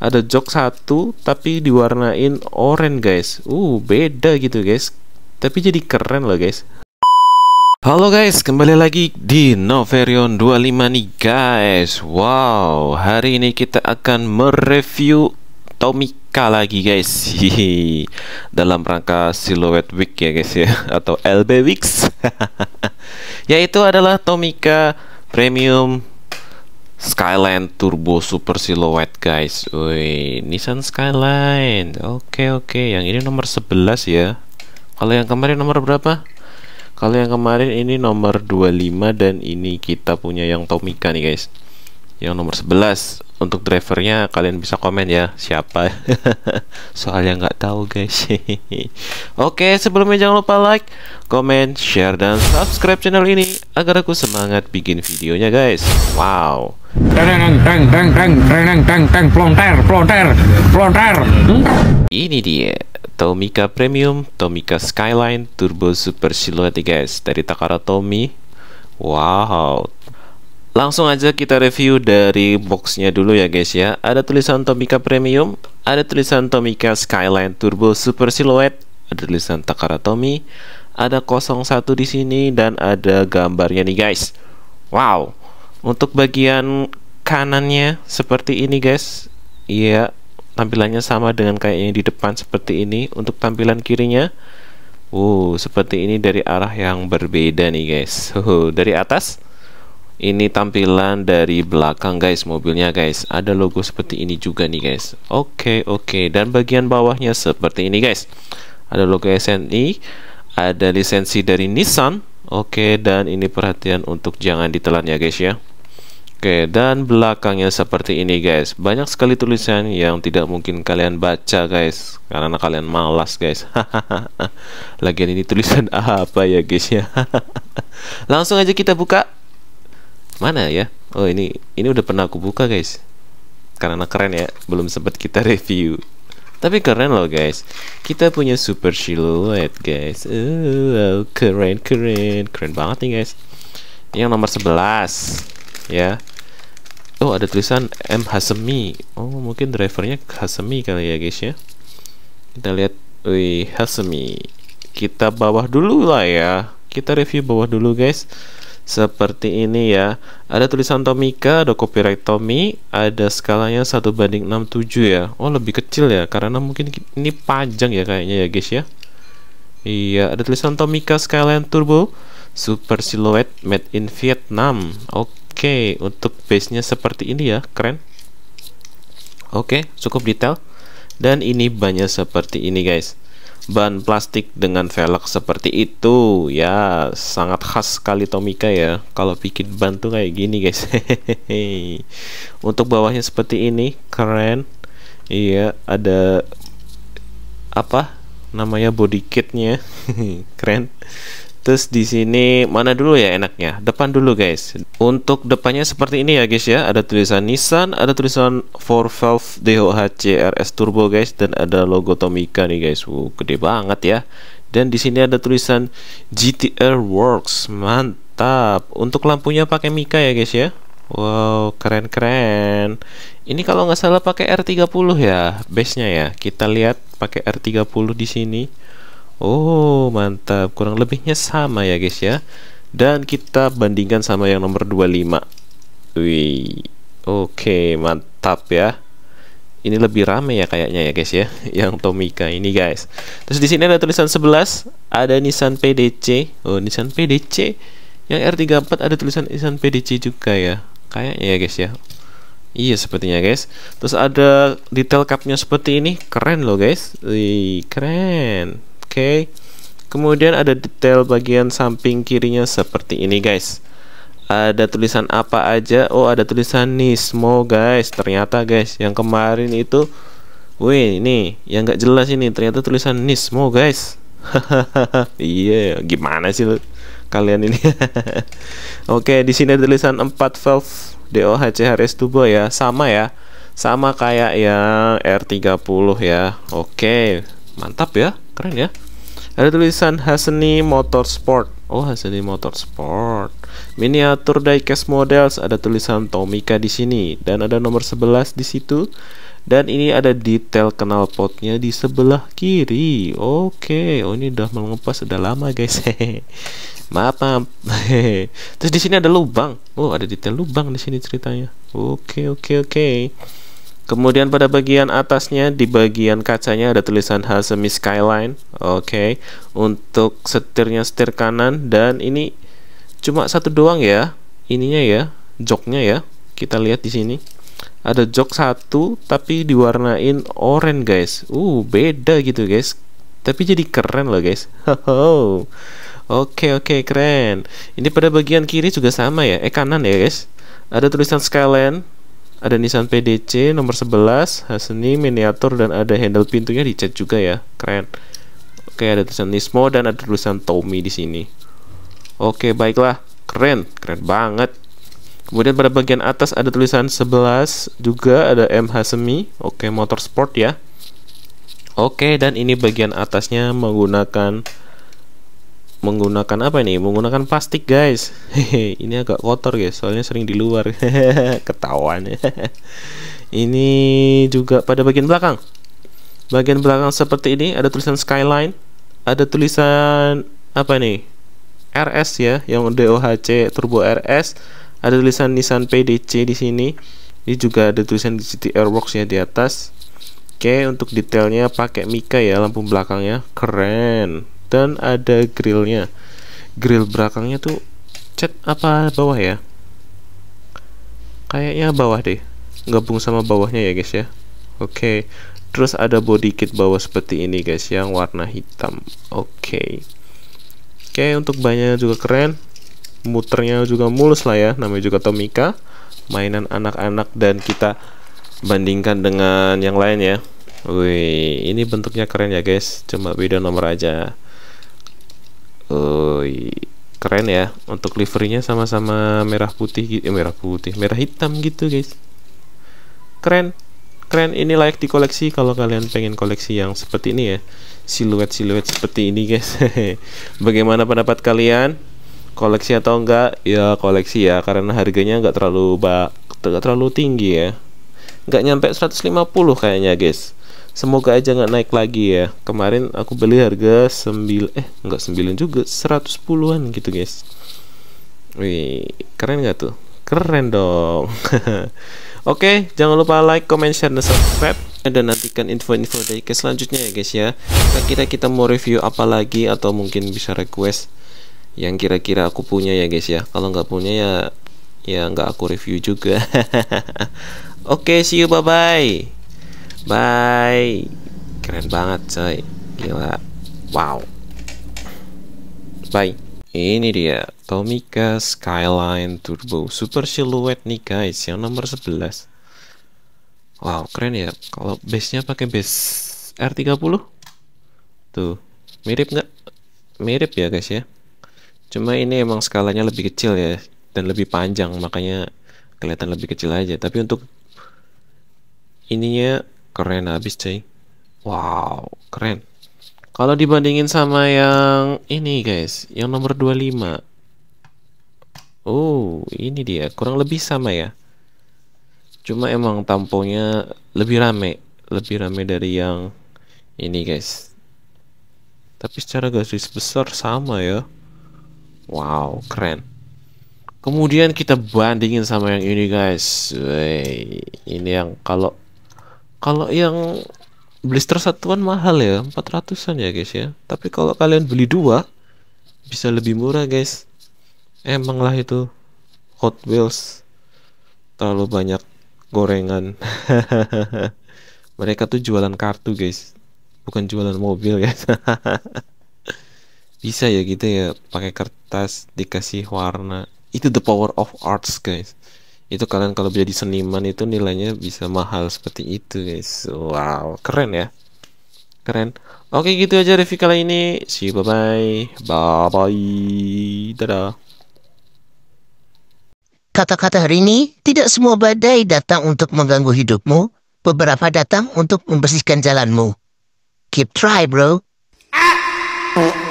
ada jok satu tapi diwarnain orange guys uh beda gitu guys tapi jadi keren loh guys Halo guys, kembali lagi di Noverion 25 nih guys Wow, hari ini kita akan mereview Tomika lagi guys Hihi. Dalam rangka Silhouette Week ya guys ya Atau LB Weeks Yaitu adalah Tomika Premium Skyline Turbo Super Silhouette guys Woi, Nissan Skyline Oke oke yang ini nomor 11 ya Kalau yang kemarin nomor berapa? Kalau yang kemarin ini nomor 25 dan ini kita punya yang Tomica nih guys Yang nomor 11 Untuk drivernya kalian bisa komen ya siapa Soalnya nggak tahu guys Oke sebelumnya jangan lupa like, comment, share, dan subscribe channel ini Agar aku semangat bikin videonya guys Wow ini dia Tomica Premium, Tomica Skyline Turbo Super Silhouette guys dari Takara Tomy. Wow. Langsung aja kita review dari boxnya dulu ya guys ya. Ada tulisan Tomica Premium, ada tulisan Tomica Skyline Turbo Super Silhouette, ada tulisan Takara Tomy, ada 01 di sini dan ada gambarnya nih guys. Wow untuk bagian kanannya seperti ini guys iya tampilannya sama dengan kayak kayaknya di depan seperti ini untuk tampilan kirinya uh seperti ini dari arah yang berbeda nih guys. uh, dari atas ini tampilan dari belakang guys mobilnya guys. Ada logo seperti ini juga nih guys. Oke, okay, oke. Okay. Dan bagian bawahnya seperti ini guys. Ada logo SNI, ada lisensi dari Nissan. Oke, okay, dan ini perhatian untuk jangan ditelan ya guys ya. Oke, dan belakangnya seperti ini guys. Banyak sekali tulisan yang tidak mungkin kalian baca guys, karena kalian malas guys. Lagian ini tulisan apa ya guys ya? Langsung aja kita buka. Mana ya? Oh, ini ini udah pernah aku buka guys. Karena keren ya, belum sempat kita review. Tapi keren loh guys. Kita punya super silhouette guys. Oh, keren keren. Keren banget nih guys. yang nomor 11 ya oh ada tulisan M Hasemi oh mungkin drivernya Hasemi kali ya guys ya kita lihat wih Hasemi kita bawah dulu lah ya kita review bawah dulu guys seperti ini ya ada tulisan Tomika, ada copyright Tommy ada skalanya satu banding 67 ya oh lebih kecil ya karena mungkin ini panjang ya kayaknya ya guys ya iya ada tulisan Tomika Skyline Turbo Super Silhouette Made in Vietnam oke Oke, untuk base-nya seperti ini ya, keren. Oke, cukup detail. Dan ini banyak seperti ini guys. Ban plastik dengan velg seperti itu, ya sangat khas sekali Tomika ya. Kalau bikin ban tuh kayak gini guys. untuk bawahnya seperti ini, keren. Iya, ada apa namanya body kitnya keren Terus di sini mana dulu ya enaknya? Depan dulu guys. Untuk depannya seperti ini ya guys ya. Ada tulisan Nissan, ada tulisan 4 valve DOHC RS turbo guys dan ada logo Tomica nih guys. Wow, gede banget ya. Dan di sini ada tulisan GTR Works. Mantap. Untuk lampunya pakai Mika ya guys ya. Wow, keren-keren. Ini kalau nggak salah pakai R30 ya base-nya ya. Kita lihat pakai R30 di sini. Oh mantap kurang lebihnya sama ya guys ya dan kita bandingkan sama yang nomor 25 wih oke okay, mantap ya ini lebih rame ya kayaknya ya guys ya yang Tomika ini guys terus di sini ada tulisan 11 ada Nissan PDC oh Nissan PDC yang R34 ada tulisan Nissan PDC juga ya kayaknya ya guys ya iya sepertinya guys terus ada detail cupnya seperti ini keren loh guys Wih, keren Oke. Kemudian ada detail bagian samping kirinya seperti ini, guys. Ada tulisan apa aja? Oh, ada tulisan Nismo, guys. Ternyata, guys, yang kemarin itu Wih, ini yang nggak jelas ini ternyata tulisan Nismo, guys. iya, yeah, gimana sih lu? kalian ini. Oke, di sini ada tulisan 4 valve DOHCHRS turbo ya, sama ya. Sama kayak yang R30 ya. Oke, mantap ya. Keren ya. Ada tulisan Hasni Motorsport. Oh, Hasni Motorsport. Miniatur diecast models ada tulisan Tomica di sini dan ada nomor 11 di situ. Dan ini ada detail knalpotnya di sebelah kiri. Oke, oh ini udah mengepas udah lama guys. maaf maaf. Terus di sini ada lubang. Oh, ada detail lubang di sini ceritanya. Oke, oke, oke. Kemudian pada bagian atasnya di bagian kacanya ada tulisan Hasemi Skyline. Oke. Okay. Untuk setirnya setir kanan dan ini cuma satu doang ya. Ininya ya, joknya ya. Kita lihat di sini. Ada jok satu tapi diwarnain orange guys. Uh, beda gitu, guys. Tapi jadi keren loh, guys. Hoho. Oke, okay, oke, okay, keren. Ini pada bagian kiri juga sama ya. Eh kanan ya, guys. Ada tulisan Skyline ada Nissan PDC nomor 11, Hasni miniatur dan ada handle pintunya dicat juga ya. Keren. Oke, ada tulisan Nismo dan ada tulisan Tommy di sini. Oke, baiklah. Keren, keren banget. Kemudian pada bagian atas ada tulisan 11 juga ada M Hasmi Oke, motorsport ya. Oke, dan ini bagian atasnya menggunakan menggunakan apa ini menggunakan plastik guys Hehe, ini agak kotor guys soalnya sering di luar ketahuan ini juga pada bagian belakang bagian belakang seperti ini ada tulisan skyline ada tulisan apa nih RS ya yang DOHC turbo RS ada tulisan Nissan PDC di sini ini juga ada tulisan GT Airworks ya di atas Oke untuk detailnya pakai mika ya lampu belakangnya keren dan ada grillnya grill belakangnya tuh cat apa bawah ya kayaknya bawah deh gabung sama bawahnya ya guys ya oke okay. terus ada body kit bawah seperti ini guys yang warna hitam oke okay. oke okay, untuk banyak juga keren muternya juga mulus lah ya namanya juga Tomika mainan anak-anak dan kita bandingkan dengan yang lain ya wih ini bentuknya keren ya guys cuma beda nomor aja Oi, keren ya. Untuk liverynya sama-sama merah putih, eh, merah putih, merah hitam gitu guys. Keren, keren. Ini layak koleksi kalau kalian pengen koleksi yang seperti ini ya. Siluet-siluet seperti ini guys. Bagaimana pendapat kalian? Koleksi atau enggak? Ya koleksi ya, karena harganya enggak terlalu bak, enggak terlalu tinggi ya. Enggak nyampe 150 kayaknya guys semoga aja nggak naik lagi ya kemarin aku beli harga 9 eh nggak 9 juga 110-an gitu guys wih keren nggak tuh keren dong oke jangan lupa like comment share dan subscribe dan nantikan info-info dari case selanjutnya ya guys ya nah, kita kita mau review apa lagi atau mungkin bisa request yang kira-kira aku punya ya guys ya kalau nggak punya ya ya nggak aku review juga oke okay, see you bye bye Bye. Keren banget coy. Gila. Wow. Bye. Ini dia Tomica Skyline Turbo Super Silhouette nih guys yang nomor 11. Wow, keren ya. Kalau base-nya pakai base R30. Tuh, mirip nggak? Mirip ya guys ya. Cuma ini emang skalanya lebih kecil ya dan lebih panjang makanya kelihatan lebih kecil aja. Tapi untuk ininya keren abis cuy wow keren kalau dibandingin sama yang ini guys yang nomor 25 oh ini dia kurang lebih sama ya cuma emang tamponya lebih rame lebih rame dari yang ini guys tapi secara garis besar sama ya wow keren kemudian kita bandingin sama yang ini guys Wey, ini yang kalau kalau yang blister satuan mahal ya 400an ya guys ya tapi kalau kalian beli dua bisa lebih murah guys emang lah itu Hot Wheels terlalu banyak gorengan mereka tuh jualan kartu guys bukan jualan mobil guys bisa ya gitu ya pakai kertas dikasih warna itu the power of arts guys itu kalian kalau jadi seniman itu nilainya bisa mahal seperti itu guys wow keren ya keren oke gitu aja review kali ini see you bye bye bye bye dadah Kata-kata hari ini, tidak semua badai datang untuk mengganggu hidupmu, beberapa datang untuk membersihkan jalanmu. Keep try, bro. Ah.